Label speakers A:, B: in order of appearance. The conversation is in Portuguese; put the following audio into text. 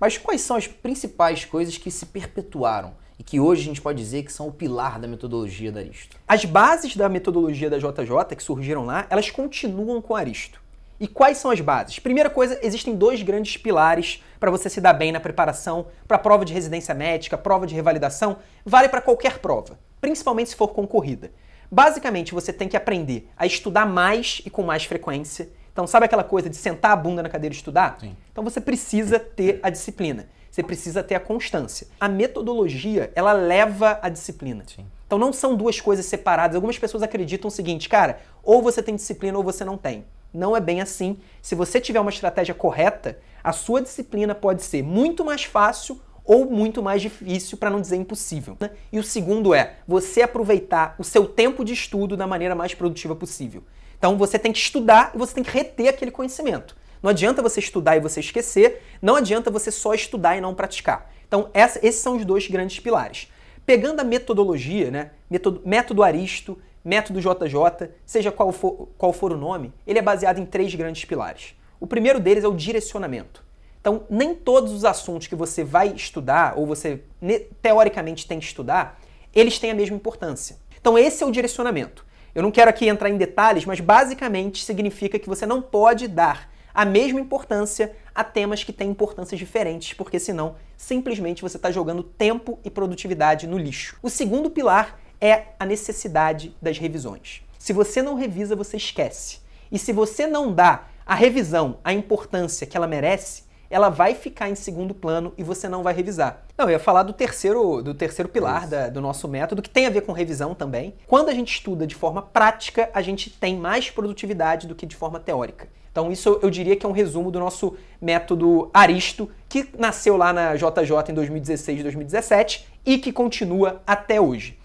A: Mas quais são as principais coisas que se perpetuaram e que hoje a gente pode dizer que são o pilar da metodologia da Aristo? As bases da metodologia da JJ que surgiram lá, elas continuam com Aristo. E quais são as bases? Primeira coisa, existem dois grandes pilares para você se dar bem na preparação para prova de residência médica, prova de revalidação, vale para qualquer prova, principalmente se for concorrida. Basicamente, você tem que aprender a estudar mais e com mais frequência então, sabe aquela coisa de sentar a bunda na cadeira e estudar? Sim. Então, você precisa ter a disciplina. Você precisa ter a constância. A metodologia, ela leva a disciplina. Sim. Então, não são duas coisas separadas. Algumas pessoas acreditam o seguinte, cara, ou você tem disciplina ou você não tem. Não é bem assim. Se você tiver uma estratégia correta, a sua disciplina pode ser muito mais fácil ou muito mais difícil, para não dizer impossível. Né? E o segundo é você aproveitar o seu tempo de estudo da maneira mais produtiva possível. Então você tem que estudar e você tem que reter aquele conhecimento. Não adianta você estudar e você esquecer, não adianta você só estudar e não praticar. Então, essa, esses são os dois grandes pilares. Pegando a metodologia, né? método Aristo, método JJ, seja qual for, qual for o nome, ele é baseado em três grandes pilares. O primeiro deles é o direcionamento. Então, nem todos os assuntos que você vai estudar, ou você teoricamente tem que estudar, eles têm a mesma importância. Então, esse é o direcionamento. Eu não quero aqui entrar em detalhes, mas basicamente significa que você não pode dar a mesma importância a temas que têm importâncias diferentes, porque senão simplesmente você está jogando tempo e produtividade no lixo. O segundo pilar é a necessidade das revisões. Se você não revisa, você esquece. E se você não dá a revisão a importância que ela merece, ela vai ficar em segundo plano e você não vai revisar. Não, eu ia falar do terceiro, do terceiro pilar da, do nosso método, que tem a ver com revisão também. Quando a gente estuda de forma prática, a gente tem mais produtividade do que de forma teórica. Então, isso eu diria que é um resumo do nosso método Aristo, que nasceu lá na JJ em 2016, 2017 e que continua até hoje.